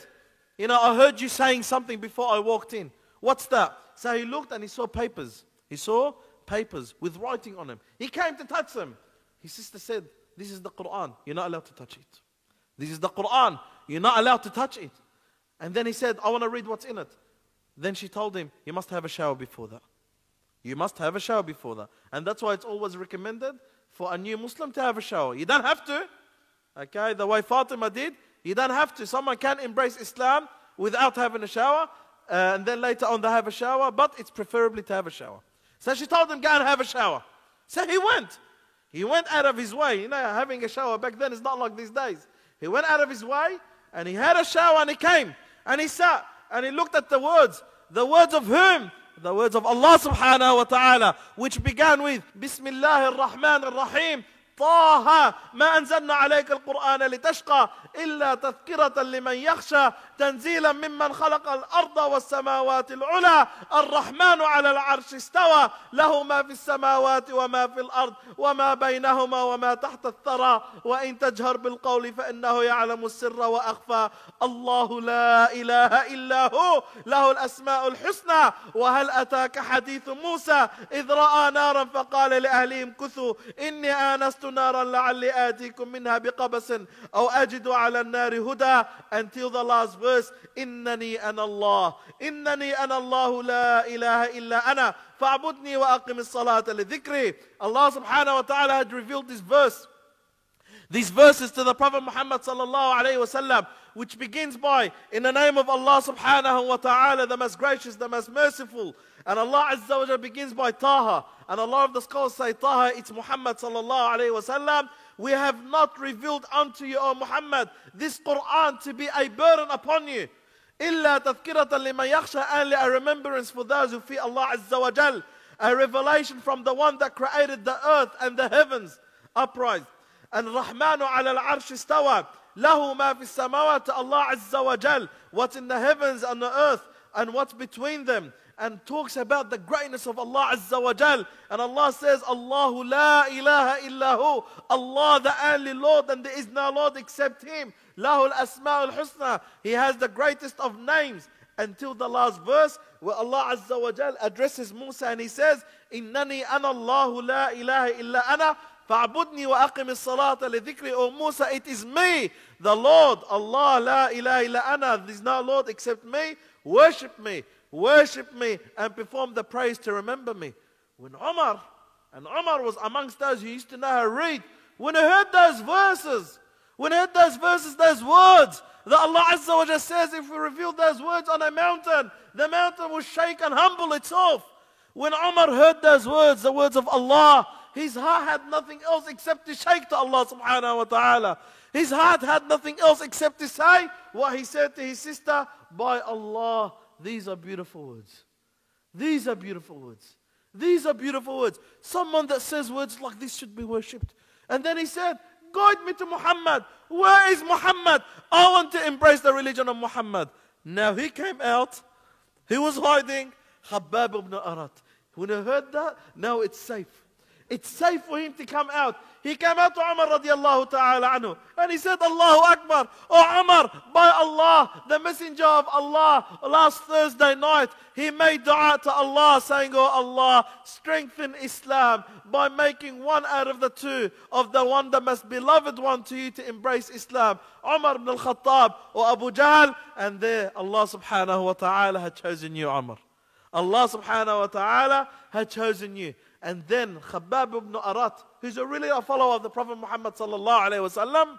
You know, I heard you saying something before I walked in. What's that? So he looked and he saw papers. He saw papers with writing on them. He came to touch them. His sister said, This is the Quran. You're not allowed to touch it. This is the Quran. You're not allowed to touch it. And then he said, I want to read what's in it. Then she told him, You must have a shower before that. You must have a shower before that. And that's why it's always recommended for a new Muslim to have a shower. You don't have to. Okay, the way Fatima did, you don't have to. Someone can embrace Islam without having a shower. Uh, and then later on they have a shower, but it's preferably to have a shower. So she told him, Go and have a shower. So he went. He went out of his way. You know, having a shower back then is not like these days. He went out of his way and he had a shower and he came and he sat and he looked at the words. The words of whom? The words of Allah subhanahu wa ta'ala, which began with Bismillah ar-Rahman ar-Rahim, طه ما أنزلنا عليك القرآن لتشقى إلا تذكرة لمن يخشى تنزيلا ممن خلق الأرض والسماوات العلى الرحمن على العرش استوى له ما في السماوات وما في الأرض وما بينهما وما تحت الثرى وإن تجهر بالقول فإنه يعلم السر وأخفى الله لا إله إلا هو له الأسماء الحسنى وهل أتاك حديث موسى إذ رأى نارا فقال لأهلهم كثوا إني آنست نارا لعلي آتيكم منها بقبس أو أجد على النار هدى until the last verse إنني أنا الله إنني أنا الله لا إله إلا أنا فاعبدني وأقم الصلاة لذكري الله سبحانه وتعالى had revealed this verse these verses to the Prophet Muhammad صلى الله عليه وسلم which begins by, in the name of Allah subhanahu wa ta'ala, the most gracious, the most merciful. And Allah Azza wa Jal begins by Taha. And a lot of the scholars say Taha, it's Muhammad sallallahu alayhi wa sallam. We have not revealed unto you, O Muhammad, this Quran to be a burden upon you. illa تذكرة لمن يخشى only a remembrance for those who fear Allah Azza wa Jal. A revelation from the one that created the earth and the heavens. Uprise. And Rahmanu ala al-arsh istawa. له ما Allah Azza wa what's in the heavens and the earth and what's between them and talks about the greatness of Allah Azza wa Jal. And Allah says, Allahu la ilaha illahu. Allah the only Lord and there is no Lord except Him. Lahul asma'ul husna. He has the greatest of names. Until the last verse where Allah Azza wa Jal addresses Musa and He says, Innani ana Allahu la ilaha illa ana فَعْبُدْنِي وَأَقِمِ الصَّلَاةَ لِذِكْرِ O Musa, it is me, the Lord, Allah, la ilaha illa ana, there is no Lord except me, worship me, worship me, and perform the praise to remember me. When Omar, and Omar was amongst those who used to know how to read, when he heard those verses, when he heard those verses, those words, that Allah Azza wa Jalla says, if we reveal those words on a mountain, the mountain will shake and humble itself. When Omar heard those words, the words of Allah, his heart had nothing else except to shake to Allah subhanahu wa ta'ala. His heart had nothing else except to say what he said to his sister, by Allah, these are beautiful words. These are beautiful words. These are beautiful words. Someone that says words like this should be worshipped. And then he said, guide me to Muhammad. Where is Muhammad? I want to embrace the religion of Muhammad. Now he came out. He was hiding. Habab ibn Arat. When he heard that, now it's safe. It's safe for him to come out. He came out to Umar radiallahu ta'ala anhu. And he said, Allahu Akbar. Oh Umar, by Allah, the messenger of Allah, last Thursday night, he made dua to Allah saying, "O Allah, strengthen Islam by making one out of the two of the one, the most beloved one to you to embrace Islam. Umar ibn al-Khattab or Abu Jahl. And there Allah subhanahu wa ta'ala had chosen you, Umar. Allah subhanahu wa ta'ala had chosen you. And then Khabbab ibn Arat, who's a really a follower of the Prophet Muhammad sallallahu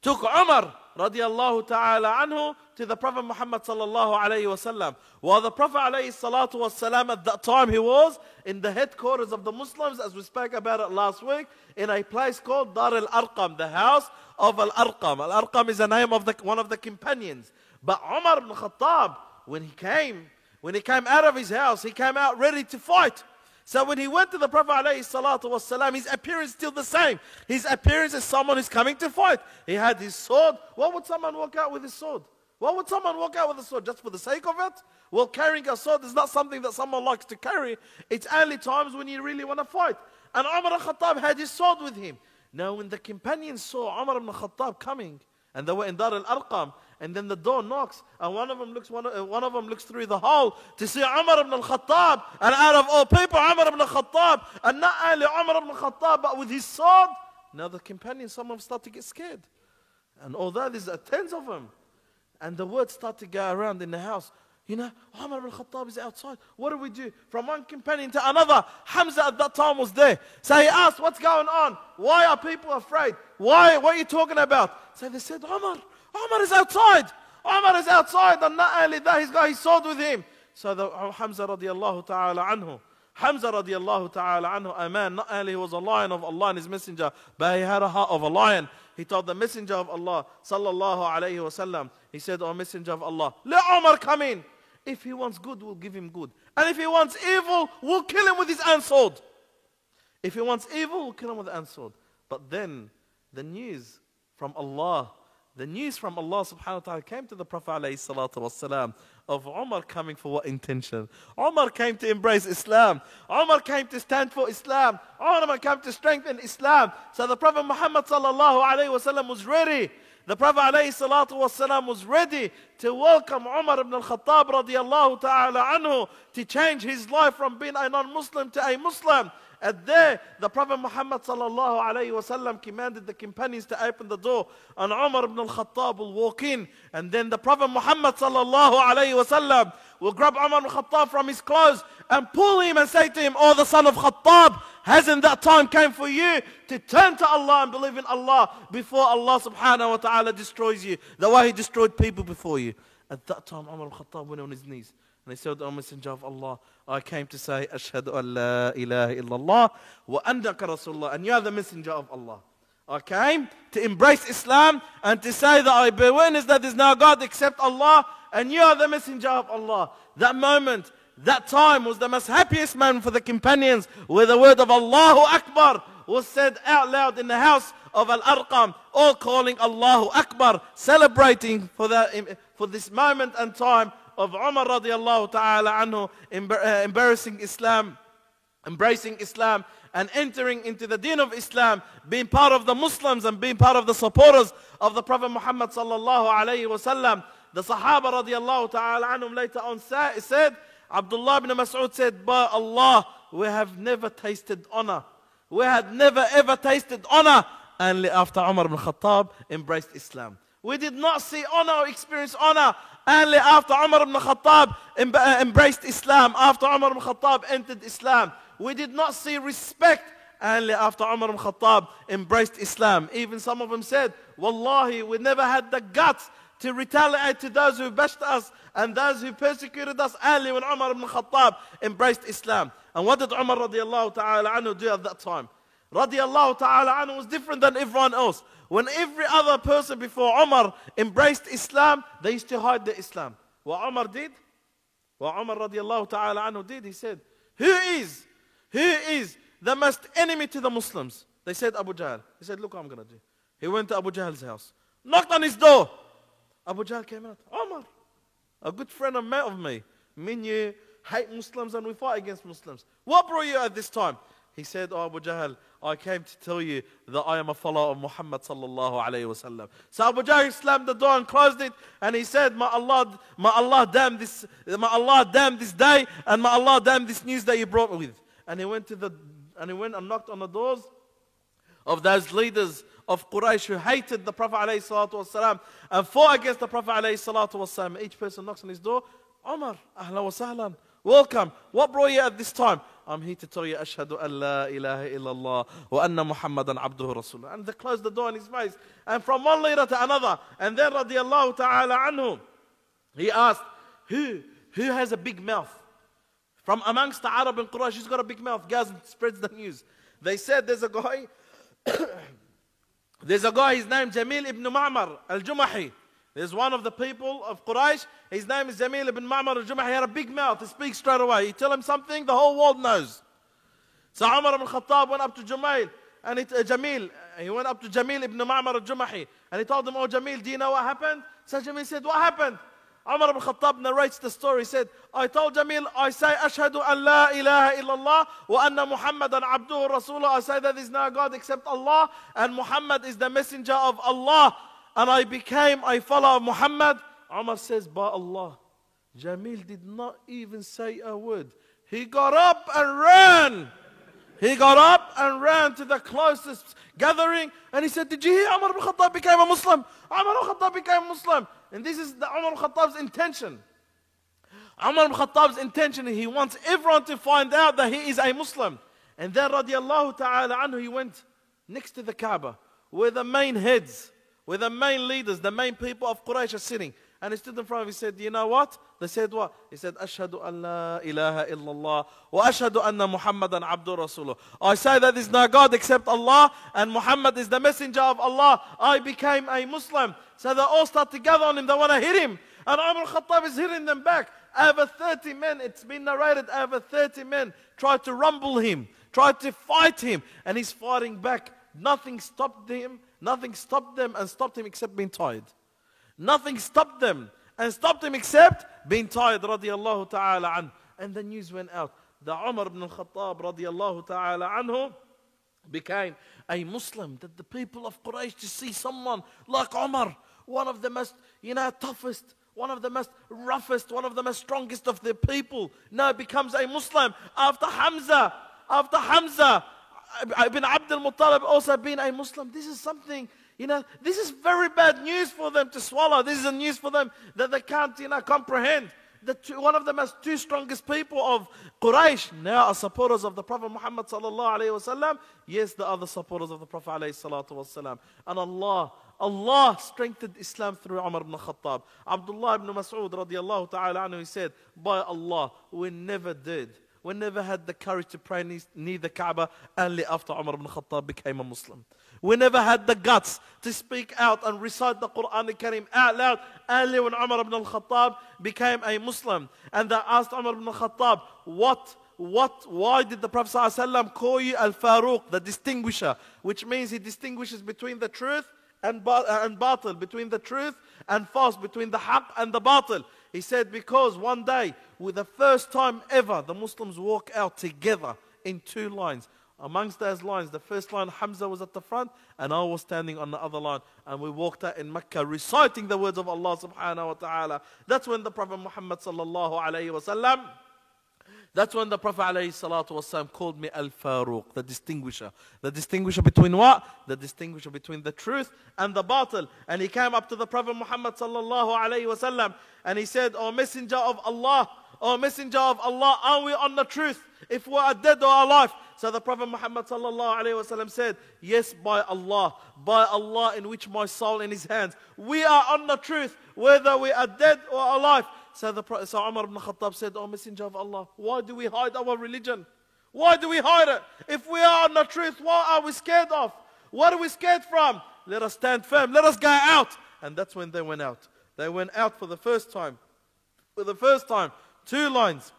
took Umar radiallahu ta'ala anhu to the Prophet Muhammad sallallahu alayhi wasallam. While the Prophet alayhi salatu wasallam at that time he was in the headquarters of the Muslims as we spoke about it last week in a place called Dar al-Arqam, the house of al-Arqam. Al-Arqam is the name of the, one of the companions. But Umar ibn Khattab, when he came, when he came out of his house, he came out ready to fight. So when he went to the Prophet والسلام, his appearance is still the same. His appearance is someone who's coming to fight. He had his sword. Why would someone walk out with his sword? Why would someone walk out with a sword just for the sake of it? Well, carrying a sword is not something that someone likes to carry. It's only times when you really want to fight. And Umar al-Khattab had his sword with him. Now when the companions saw Umar ibn Khattab coming, and they were in Dar al-Arqam, and then the door knocks, and one of them looks, one, uh, one of them looks through the hole to see Umar ibn al-Khattab, and out of all people, Umar ibn al-Khattab, and not only Umar ibn al-Khattab, but with his sword. Now the companions, some of them start to get scared. And although there's uh, tens of them, and the word start to go around in the house, you know, Umar ibn Khattab is outside. What do we do? From one companion to another. Hamza at that time was there. So he asked, What's going on? Why are people afraid? Why? What are you talking about? So they said, Umar, Omar is outside. Omar is outside. And not only that, he's got his sword with him. So the, uh, Hamza radiallahu ta'ala anhu, Hamza radiallahu ta'ala anhu, a man, not only he was a lion of Allah and his messenger, but he had a heart of a lion. He told the messenger of Allah, sallallahu alayhi wasallam, he said, O oh, messenger of Allah, let Omar come in. If he wants good, we'll give him good. And if he wants evil, we'll kill him with his own sword. If he wants evil, we'll kill him with his own sword. But then the news from Allah the news from Allah subhanahu wa ta'ala came to the Prophet of Umar coming for what intention? Umar came to embrace Islam. Umar came to stand for Islam. Umar came to strengthen Islam. So the Prophet Muhammad sallallahu alayhi wasallam was ready. The Prophet والسلام, was ready to welcome Umar ibn al-Khattab radiallahu ta'ala anhu to change his life from being a non-Muslim to a Muslim. At there, the Prophet Muhammad sallallahu alayhi wasallam commanded the companions to open the door, and Umar ibn al-Khattab will walk in, and then the Prophet Muhammad sallallahu alayhi wasallam will grab Umar ibn al-Khattab from his clothes and pull him and say to him, "O oh, the son of Khattab, hasn't that time came for you to turn to Allah and believe in Allah before Allah subhanahu wa taala destroys you, the way He destroyed people before you?" At that time, Umar al-Khattab went on his knees. And they said, O oh, Messenger of Allah, I came to say, Ashhadu an la ilaha illallah wa annaka Rasulullah. And you are the Messenger of Allah. I came to embrace Islam and to say that I bear witness that there is no God except Allah and you are the Messenger of Allah. That moment, that time was the most happiest moment for the companions where the word of Allahu Akbar was said out loud in the house of Al-Arqam, all calling Allahu Akbar, celebrating for, that, for this moment and time of Umar radiallahu ta'ala anhu uh, embarrassing Islam, embracing Islam and entering into the deen of Islam, being part of the Muslims and being part of the supporters of the Prophet Muhammad sallallahu alayhi wasallam. The Sahaba radiallahu ta'ala anhum later on said, Abdullah ibn Mas'ud said, by Allah, we have never tasted honor. We had never ever tasted honor. And after Umar ibn Khattab embraced Islam. We did not see honor, experience honor. Only after Umar ibn Khattab uh, embraced Islam, after Umar ibn Khattab entered Islam, we did not see respect only after Umar ibn Khattab embraced Islam. Even some of them said, Wallahi, we never had the guts to retaliate to those who bashed us and those who persecuted us only when Umar ibn Khattab embraced Islam. And what did Umar radiallahu ta'ala anhu do at that time? Radiallahu ta'ala anhu was different than everyone else. When every other person before Umar embraced Islam, they used to hide the Islam. What Umar did, what Umar radiallahu ta'ala anhu did, he said, Who is, who is the most enemy to the Muslims? They said Abu Jahl. He said, Look what I'm going to do. He went to Abu Jahl's house, knocked on his door. Abu Jahl came out. Omar, a good friend of mine of me. Me you hate Muslims and we fight against Muslims. What brought you at this time? He said, oh, Abu Jahl, I came to tell you that I am a follower of Muhammad sallallahu alayhi wasallam. So Abu Jahl slammed the door and closed it, and he said, "My Allah, my Allah, damn this, my Allah, damn this day, and my Allah, damn this news that you brought with." And he went to the, and he went and knocked on the doors of those leaders of Quraysh who hated the Prophet والسلام, and fought against the Prophet والسلام. Each person knocks on his door. Omar, ahla wa sahlan. Welcome. What brought you at this time? I'm here to tell you أشهد أن لا إله إلا الله وأن محمدا عبده رسوله and they closed the door in his face and from one leader to another and then رضي الله تعالى عنه he asked who who has a big mouth from amongst the Arab and Quraysh who's got a big mouth goes and spreads the news they said there's a guy there's a guy his name Jamil ibn Ma'mar al-Jumahi There's one of the people of Quraysh. His name is Jamil ibn Ma'mar al-Jumah. He had a big mouth. He speaks straight away. You tell him something, the whole world knows. So Umar ibn Khattab went up to Jamil. And it, uh, Jamil, he went up to Jamil ibn Ma'mar al-Jumahi. And he told him, oh Jamil, do you know what happened? So Jamil said, what happened? Umar ibn Khattab narrates the story. He said, I told Jamil, I say, Ashhadu an la ilaha illallah wa anna Muhammadan abduhu rasulullah. I say that there is no God except Allah and Muhammad is the messenger of Allah and I became a follower of Muhammad. Umar says, by Allah, Jamil did not even say a word. He got up and ran. He got up and ran to the closest gathering and he said, Did you hear Umar Khattab became a Muslim? Umar al Khattab became a Muslim. And this is the Umar al Khattab's intention. Umar al Khattab's intention, he wants everyone to find out that he is a Muslim. And then radiallahu ta'ala anhu, he went next to the Kaaba where the main heads where the main leaders, the main people of Quraysh are sitting. And he stood in front of him, he said, you know what? They said what? He said, Ashhadu an la ilaha illallah wa ashhadu anna Muhammadan abdu rasuluh. I say that there is no God except Allah and Muhammad is the messenger of Allah. I became a Muslim. So they all start to gather on him. They want to hit him. And Umar al-Khattab is hitting them back. Over 30 men, it's been narrated, over 30 men tried to rumble him, tried to fight him. And he's fighting back. Nothing stopped him Nothing stopped them and stopped him except being tired. Nothing stopped them and stopped him except being tired, radiallahu ta'ala anhu. And the news went out. The Umar ibn al-Khattab, radiallahu ta'ala anhu, became a Muslim. That the people of Quraysh to see someone like Umar, one of the most, you know, toughest, one of the most roughest, one of the most strongest of their people, now becomes a Muslim after Hamza, after Hamza, Ibn Abdul Muttalib also being a Muslim. This is something, you know, this is very bad news for them to swallow. This is a news for them that they can't, you know, comprehend. The two, one of the most two strongest people of Quraysh now are supporters of the Prophet Muhammad sallallahu alayhi wasallam. Yes, the other supporters of the Prophet alayhi salatu wasallam. And Allah, Allah strengthened Islam through Umar ibn Khattab. Abdullah ibn Mas'ud radiallahu ta'ala anhu, he said, by Allah, we never did were never had the courage to pray near the Kaaba only after Umar ibn Khattab became a Muslim. We never had the guts to speak out and recite the Quran al-Karim out loud only when Umar ibn Khattab became a Muslim. And they asked Umar ibn Khattab, what what, why did the Prophet ﷺ call you Al-Faruq, the distinguisher, which means he distinguishes between the truth and, ba- and batil, between the truth and false, between the haqq and the batil. He said, Because one day, with the first time ever, the Muslims walk out together in two lines. Amongst those lines, the first line, Hamza was at the front, and I was standing on the other line. And we walked out in Mecca reciting the words of Allah subhanahu wa ta'ala. That's when the Prophet Muhammad sallallahu alayhi wa sallam that's when the Prophet ﷺ called me Al-Faruq, the distinguisher. The distinguisher between what? The distinguisher between the truth and the battle. And he came up to the Prophet Muhammad ﷺ and he said, O Messenger of Allah, O Messenger of Allah, are we on the truth? If we are dead or alive? So the Prophet Muhammad ﷺ said, Yes, by Allah, by Allah in which my soul in his hands. We are on the truth, whether we are dead or alive. So, the, so Umar ibn Khattab said, O oh, Messenger of Allah, why do we hide our religion? Why do we hide it? If we are on the truth, what are we scared of? What are we scared from? Let us stand firm. Let us go out. And that's when they went out. They went out for the first time. For the first time, two lines.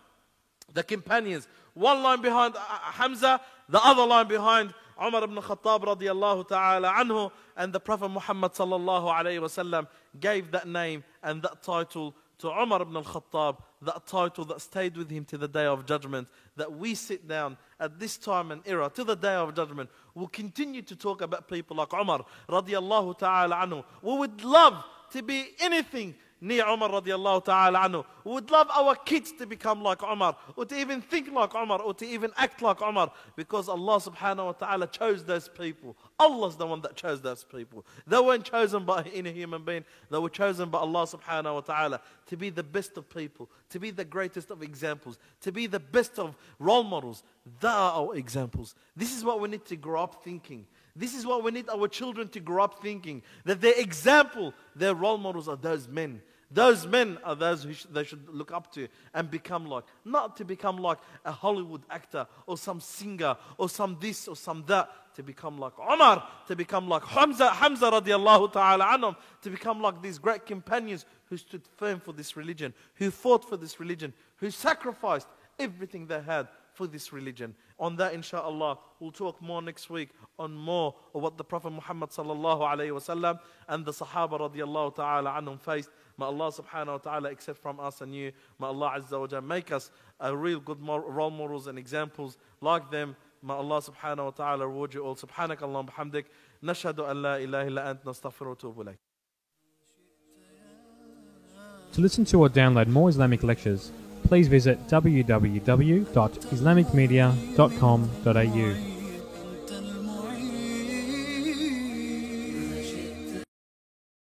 The companions. One line behind uh, uh, Hamza, the other line behind Umar ibn Khattab radiallahu ta'ala anhu. And the Prophet Muhammad sallallahu alayhi wasallam gave that name and that title to Umar ibn al-Khattab, that title that stayed with him to the day of judgment, that we sit down at this time and era, to the day of judgment, will continue to talk about people like Umar radiallahu ta'ala anhu. We would love to be anything near Umar radiallahu ta'ala anhu. We would love our kids to become like Umar, or to even think like Umar, or to even act like Umar, because Allah subhanahu wa ta'ala chose those people. Allah's the one that chose those people. They weren't chosen by any human being, they were chosen by Allah subhanahu wa ta'ala to be the best of people, to be the greatest of examples, to be the best of role models. They are our examples. This is what we need to grow up thinking. This is what we need our children to grow up thinking that their example, their role models are those men those men are those who sh- they should look up to and become like. Not to become like a Hollywood actor or some singer or some this or some that. To become like Omar, to become like Hamza, Hamza radiallahu ta'ala anhum, to become like these great companions who stood firm for this religion, who fought for this religion, who sacrificed everything they had for this religion. On that, inshallah, we'll talk more next week on more of what the Prophet Muhammad sallallahu alayhi wasallam and the Sahaba radiallahu ta'ala anhum faced May Allah subhanahu wa ta'ala accept from us and you. May Allah azza wa make us a real good role models and examples like them. May Allah subhanahu wa ta'ala reward you all. سبحانك اللهم نشهد أن لا إله إلا أنت نستغفر ونتوب To listen to or download more Islamic lectures, please visit www.islamicmedia.com.au.